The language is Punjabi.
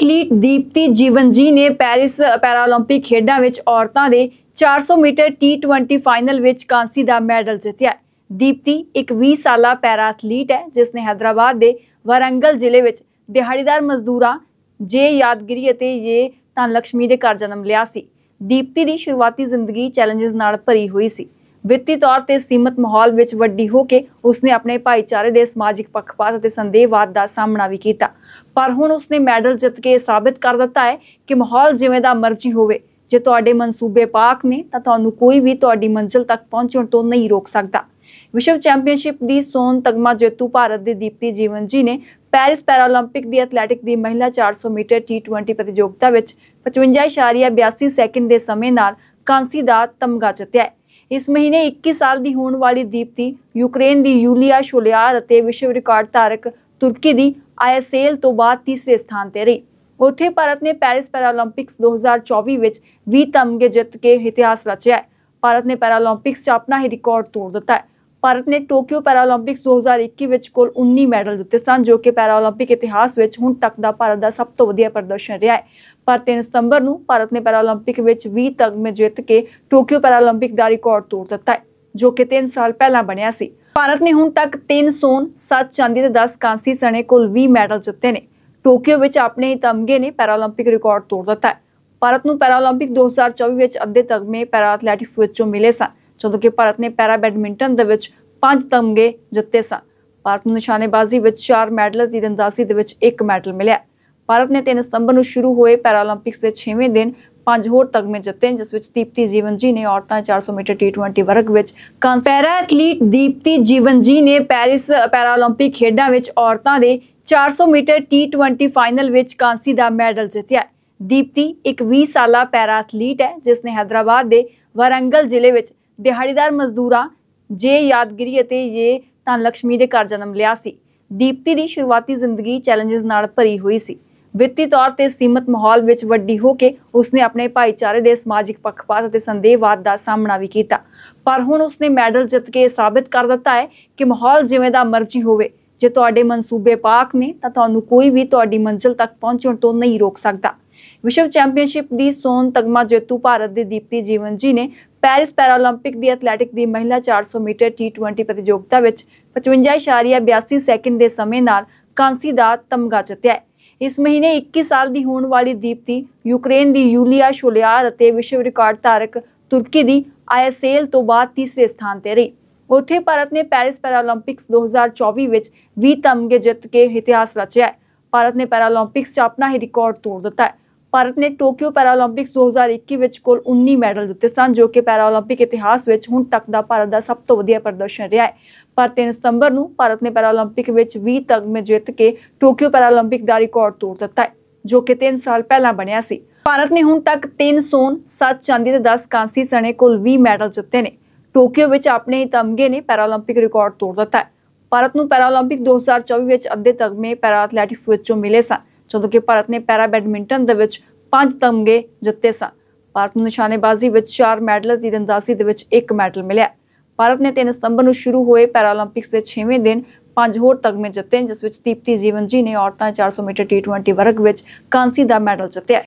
ਐਥਲੀਟ ਦੀਪਤੀ ਜੀਵਨ ਜੀ ਨੇ ਪੈਰਿਸ ਪੈਰਾਲੰਪਿਕ ਖੇਡਾਂ ਵਿੱਚ ਔਰਤਾਂ ਦੇ 400 ਮੀਟਰ T20 ਫਾਈਨਲ ਵਿੱਚ ਕਾਂਸੀ ਦਾ ਮੈਡਲ ਜਿੱਤਿਆ ਦੀਪਤੀ ਇੱਕ 20 ਸਾਲਾ ਪੈਰਾ ਐਥਲੀਟ ਹੈ ਜਿਸ ਨੇ ਹైదరాబాద్ ਦੇ ਵਰੰਗਲ ਜ਼ਿਲ੍ਹੇ ਵਿੱਚ ਦਿਹਾੜੀਦਾਰ ਮਜ਼ਦੂਰਾਂ ਜੇ ਯਾਦਗਰੀ ਅਤੇ ਜੇ ਤਾਂ ਲక్ష్ਮੀ ਦੇ ਘਰ ਜਨਮ ਲਿਆ ਸੀ ਦੀਪਤੀ ਦੀ ਸ਼ੁਰੂਆਤੀ ਜ਼ਿੰਦਗੀ ਚੈਲੰਜਸ ਨਾਲ ਭਰੀ ਹੋਈ ਸੀ ਵਿੱਤੀ ਤੌਰ ਤੇ ਸੀਮਤ ਮਾਹੌਲ ਵਿੱਚ ਵੱਡੀ ਹੋ ਕੇ ਉਸਨੇ ਆਪਣੇ ਭਾਈਚਾਰੇ ਦੇ ਸਮਾਜਿਕ ਪੱਖਪਾਤ ਅਤੇ ਸੰਦੇਹਵਾਦ ਦਾ ਸਾਹਮਣਾ ਵੀ ਕੀਤਾ ਪਰ ਹੁਣ ਉਸਨੇ ਮੈਡਲ ਜਿੱਤ ਕੇ ਸਾਬਿਤ ਕਰ ਦਿੱਤਾ ਹੈ ਕਿ ਮਾਹੌਲ ਜਿਵੇਂ ਦਾ ਮਰਜ਼ੀ ਹੋਵੇ ਜੇ ਤੁਹਾਡੇ ਮਨਸੂਬੇ ਪਾਕ ਨੇ ਤਾਂ ਤੁਹਾਨੂੰ ਕੋਈ ਵੀ ਤੁਹਾਡੀ ਮੰਜ਼ਿਲ ਤੱਕ ਪਹੁੰਚਣ ਤੋਂ ਨਹੀਂ ਰੋਕ ਸਕਦਾ ਵਿਸ਼ਵ ਚੈਂਪੀਅਨਸ਼ਿਪ ਦੀ ਸੋਨ ਤਗਮਾ ਜੇਤੂ ਭਾਰਤ ਦੇ ਦੀਪਤੀ ਜੀਵਨ ਜੀ ਨੇ ਪੈਰਿਸ ਪੈਰਾਲੰਪਿਕ ਦੀ ਐਥਲੈਟਿਕ ਦੀ ਮਹਿਲਾ 400 ਮੀਟਰ T20 ਪ੍ਰਤੀਯੋਗਤਾ ਵਿੱਚ 55.82 ਸੈਕਿੰਡ ਦੇ ਸਮੇਂ ਨਾਲ ਕਾਂਸੀ ਦਾ ਤਮਗਾ ਜਿੱਤਿਆ ਹੈ ਇਸ ਮਹੀਨੇ 21 ਸਾਲ ਦੀ ਹੋਣ ਵਾਲੀ ਦੀਪਤੀ ਯੂਕਰੇਨ ਦੀ ਯੂਲੀਆ ਸ਼ੋਲਿਆਰ ਅਤੇ ਵਿਸ਼ਵ ਰਿਕਾਰਡ ਧਾਰਕ ਤੁਰਕੀ ਦੀ ਆਈਐਸਐਲ ਤੋਂ ਬਾਅਦ ਤੀਸਰੇ ਸਥਾਨ ਤੇ ਰਹੀ ਉੱਥੇ ਭਾਰਤ ਨੇ ਪੈਰਿਸ ਪੈਰਾਲੰਪਿਕਸ 2024 ਵਿੱਚ 20 ਤਮਗੇ ਜਿੱਤ ਕੇ ਇਤਿਹਾਸ ਰਚਿਆ ਹੈ ਭਾਰਤ ਨੇ ਪੈਰਾਲੰਪਿਕਸ 'ਚ ਆਪਣਾ ਹੀ ਰਿਕਾਰਡ ਤੋੜ ਦਿੱਤਾ ਹੈ ਭਾਰਤ ਨੇ ਟੋਕੀਓ ਪੈਰਾਲੰਪਿਕਸ 2021 ਵਿੱਚ ਕੁੱਲ 19 ਮੈਡਲ ਦਿੱਤੇ ਸਨ ਜੋ ਕਿ ਪੈਰਾਲੰਪਿਕ ਇਤਿਹਾਸ ਵਿੱਚ ਹੁਣ ਤੱਕ ਦਾ ਭਾਰਤ ਦਾ ਸਭ ਤੋਂ ਵਧੀਆ ਪ੍ਰਦਰਸ਼ਨ ਰਿਹਾ ਹੈ ਪਰ 3 ਸਤੰਬਰ ਨੂੰ ਭਾਰਤ ਨੇ ਪੈਰਾਲੰਪਿਕ ਵਿੱਚ 20 ਤਗਮੇ ਜਿੱਤ ਕੇ ਟੋਕੀਓ ਪੈਰਾਲੰਪਿਕ ਦਾ ਰਿਕਾਰਡ ਤੋੜ ਦਿੱਤਾ ਹੈ ਜੋ ਕਿ 3 ਸਾਲ ਪਹਿਲਾਂ ਬਣਿਆ ਸੀ ਭਾਰਤ ਨੇ ਹੁਣ ਤੱਕ 3 ਸੋਨ 7 ਚਾਂਦੀ ਤੇ 10 ਕਾਂਸੀ ਸਣੇ ਕੁੱਲ 20 ਮੈਡਲ ਜਿੱਤੇ ਨੇ ਟੋਕੀਓ ਵਿੱਚ ਆਪਣੇ ਹੀ ਤਮਗੇ ਨੇ ਪੈਰਾਲੰਪਿਕ ਰਿਕਾਰਡ ਤੋੜ ਦਿੱਤਾ ਹੈ ਭਾਰਤ ਨੂੰ ਪੈਰਾਲੰਪਿਕ 2024 ਵਿੱਚ ਅੱਧੇ ਤਗਮੇ ਪੈਰਾ ਐਥਲੈਟਿਕਸ ਵਿੱਚੋਂ ਮਿਲੇ ਸਨ ਜਦੋਂ ਕਿ ਭਾਰਤ ਨੇ ਪੈਰਾ ਬੈਡਮਿੰਟਨ ਦੇ ਵਿੱਚ ਪੰਜ ਤਮਗੇ ਜਿੱਤੇ ਸਨ ਭਾਰਤ ਨੂੰ ਨਿਸ਼ਾਨੇਬਾਜ਼ੀ ਵਿੱਚ 4 ਮੈਡਲ ਤੀਰੰਦਾਜ਼ੀ ਦੇ ਵਿੱਚ 1 ਮੈਡਲ ਮਿਲਿਆ ਭਾਰਤ ਨੇ 3 ਸਤੰਬਰ ਨੂੰ ਸ਼ੁਰੂ ਹੋਏ ਪੈਰਾਲੰਪਿਕਸ ਦੇ 6ਵੇਂ ਦਿਨ ਪੰਜ ਹੋਰ ਤਗਮੇ ਜਿੱਤੇ ਜਿਸ ਵਿੱਚ ਦੀਪਤੀ ਜੀਵਨ ਜੀ ਨੇ ਔਰਤਾਂ 400 ਮੀਟਰ ਟੀ20 ਵਰਗ ਵਿੱਚ ਕੰਪੈਰਾ ਐਥਲੀਟ ਦੀਪਤੀ ਜੀਵਨ ਜੀ ਨੇ ਪੈਰਿਸ ਪੈਰਾਲੰਪਿਕ ਖੇਡਾਂ ਵਿੱਚ ਔਰਤਾਂ ਦੇ 400 ਮੀਟਰ ਟੀ20 ਫਾਈਨਲ ਵਿੱਚ ਕਾਂਸੀ ਦਾ ਮੈਡਲ ਜਿੱਤਿਆ ਦੀਪਤੀ ਇੱਕ 20 ਸਾਲਾ ਪੈਰਾ ਐਥਲੀਟ ਹੈ ਜਿਸ ਨੇ ਹైదరాబాద్ ਦੇ ਵਰੰਗਲ ਜ਼ਿਲ੍ਹੇ ਵਿੱਚ ਦਿਹਾੜੀਦਾਰ ਮਜ਼ਦੂਰਾਂ ਜੇ ਯਾਦਗਰੀ ਅਤੇ ਜੇ ਤਾਂ ਲక్ష్ਮੀ ਦੇ ਘਰ ਜਨਮ ਲਿਆ ਸੀ ਦੀਪਤੀ ਦੀ ਸ਼ੁਰੂਆਤੀ ਜ਼ਿੰਦਗੀ ਚੈਲੰਜਸ ਨਾਲ ਭਰੀ ਹੋਈ ਸੀ ਵਿੱਤੀ ਤੌਰ ਤੇ ਸੀਮਤ ਮਾਹੌਲ ਵਿੱਚ ਵੱਡੀ ਹੋ ਕੇ ਉਸਨੇ ਆਪਣੇ ਭਾਈਚਾਰੇ ਦੇ ਸਮਾਜਿਕ ਪੱਖਪਾਤ ਅਤੇ ਸੰਦੇਹਵਾਦ ਦਾ ਸਾਹਮਣਾ ਵੀ ਕੀਤਾ ਪਰ ਹੁਣ ਉਸਨੇ ਮੈਡਲ ਜਿੱਤ ਕੇ ਸਾਬਤ ਕਰ ਦਿੱਤਾ ਹੈ ਕਿ ਮਾਹੌਲ ਜਿਵੇਂ ਦਾ ਮਰਜ਼ੀ ਹੋਵੇ ਜੇ ਤੁਹਾਡੇ ਮਨਸੂਬੇ ਪਾਕ ਨੇ ਤਾਂ ਤੁਹਾਨੂੰ ਕੋਈ ਵੀ ਤੁਹਾਡੀ ਮੰਜ਼ਿਲ ਤੱਕ ਪਹੁੰਚਣ ਤੋਂ ਨਹੀਂ ਰੋਕ ਸਕਦਾ ਵਿਸ਼ਵ ਚੈਂਪੀਅਨਸ਼ਿਪ ਦੀ ਸੋਨ ਤਗਮਾ ਜੇਤੂ ਭਾਰਤ ਦੇ ਦੀਪਤੀ ਜੀਵਨ ਜੀ ਨੇ ਪੈਰਿਸ ਪੈਰਾਲੰਪਿਕ ਦੀ ਐਥਲੈਟਿਕ ਦੀ ਮਹਿਲਾ 400 ਮੀਟਰ T20 ਪ੍ਰਤੀਯੋਗਤਾ ਵਿੱਚ 55.82 ਸੈਕਿੰਡ ਦੇ ਸਮੇਂ ਨਾਲ ਕਾਂਸੀ ਦਾ ਤਮਗਾ ਜਿੱਤਿਆ ਇਸ ਮਹੀਨੇ 21 ਸਾਲ ਦੀ ਹੋਣ ਵਾਲੀ ਦੀਪਤੀ ਯੂਕਰੇਨ ਦੀ ਯੂਲੀਆ ਸ਼ੋਲਿਆਰ ਅਤੇ ਵਿਸ਼ਵ ਰਿਕਾਰਡ ਧਾਰਕ ਤੁਰਕੀ ਦੀ ਆਈਐਸਐਲ ਤੋਂ ਬਾਅਦ ਤੀਸਰੇ ਸਥਾਨ ਤੇ ਰਹੀ ਉੱਥੇ ਭਾਰਤ ਨੇ ਪੈਰਿਸ ਪੈਰਾਲੰਪਿਕਸ 2024 ਵਿੱਚ 20 ਤਮਗੇ ਜਿੱਤ ਕੇ ਇਤਿਹਾਸ ਰਚਿਆ ਭਾਰਤ ਨੇ ਪੈਰਾਲੰਪਿਕਸ 'ਚ ਆਪਣਾ ਹੀ ਰਿਕਾਰਡ ਤੋੜ ਦਿੱਤਾ ਹੈ ਭਾਰਤ ਨੇ ਟੋਕੀਓ ਪੈਰਾਲੰਪਿਕਸ 2021 ਵਿੱਚ ਕੁੱਲ 19 ਮੈਡਲ ਦਿੱਤੇ ਸਨ ਜੋ ਕਿ ਪੈਰਾਲੰਪਿਕ ਇਤਿਹਾਸ ਵਿੱਚ ਹੁਣ ਤੱਕ ਦਾ ਭਾਰਤ ਦਾ ਸਭ ਤੋਂ ਵਧੀਆ ਪ੍ਰਦਰਸ਼ਨ ਰਿਹਾ ਹੈ ਪਰ 3 ਸਤੰਬਰ ਨੂੰ ਭਾਰਤ ਨੇ ਪੈਰਾਲੰਪਿਕ ਵਿੱਚ 20 ਤਗਮੇ ਜਿੱਤ ਕੇ ਟੋਕੀਓ ਪੈਰਾਲੰਪਿਕ ਦਾ ਰਿਕਾਰਡ ਤੋੜ ਦਿੱਤਾ ਹੈ ਜੋ ਕਿ 3 ਸਾਲ ਪਹਿਲਾਂ ਬਣਿਆ ਸੀ ਭਾਰਤ ਨੇ ਹੁਣ ਤੱਕ 3 ਸੋਨ 7 ਚਾਂਦੀ ਤੇ 10 ਕਾਂਸੀ ਸਣੇ ਕੁੱਲ 20 ਮੈਡਲ ਜਿੱਤੇ ਨੇ ਟੋਕੀਓ ਵਿੱਚ ਆਪਣੇ ਹੀ ਤਮਗੇ ਨੇ ਪੈਰਾਲੰਪਿਕ ਰਿਕਾਰਡ ਤੋੜ ਦਿੱਤਾ ਹੈ ਭਾਰਤ ਨੂੰ ਪੈਰਾਲੰਪਿਕ 2024 ਵਿੱਚ ਅੱਧੇ ਤਗਮੇ ਪੈਰਾ ਐਥਲੈਟਿਕਸ ਵਿੱਚੋਂ ਮਿਲੇ ਸਨ ਜਦੋਂ ਕਿ ਭਾਰਤ ਨੇ ਪੈਰਾ ਬੈਡਮਿੰਟਨ ਦੇ ਵਿੱਚ ਪੰਜ ਤਮਗੇ ਜਿੱਤੇ ਸਨ ਭਾਰਤ ਨੂੰ ਨਿਸ਼ਾਨੇਬਾਜ਼ੀ ਵਿੱਚ ਚਾਰ ਮੈਡਲ ਤੀਰੰਦਾਜ਼ੀ ਦੇ ਵਿੱਚ ਇੱਕ ਮੈਡਲ ਮਿਲਿਆ ਭਾਰਤ ਨੇ 3 ਸਤੰਬਰ ਨੂੰ ਸ਼ੁਰੂ ਹੋਏ ਪੈਰਾਲੰਪਿਕਸ ਦੇ 6ਵੇਂ ਦਿਨ ਪੰਜ ਹੋਰ ਤਗਮੇ ਜਿੱਤੇ ਜਿਸ ਵਿੱਚ ਦੀਪਤੀ ਜੀਵਨ ਜੀ ਨੇ ਔਰਤਾਂ 400 ਮੀਟਰ T20 ਵਰਗ ਵਿੱਚ ਕਾਂਸੀ ਦਾ ਮੈਡਲ ਜਿੱਤਿਆ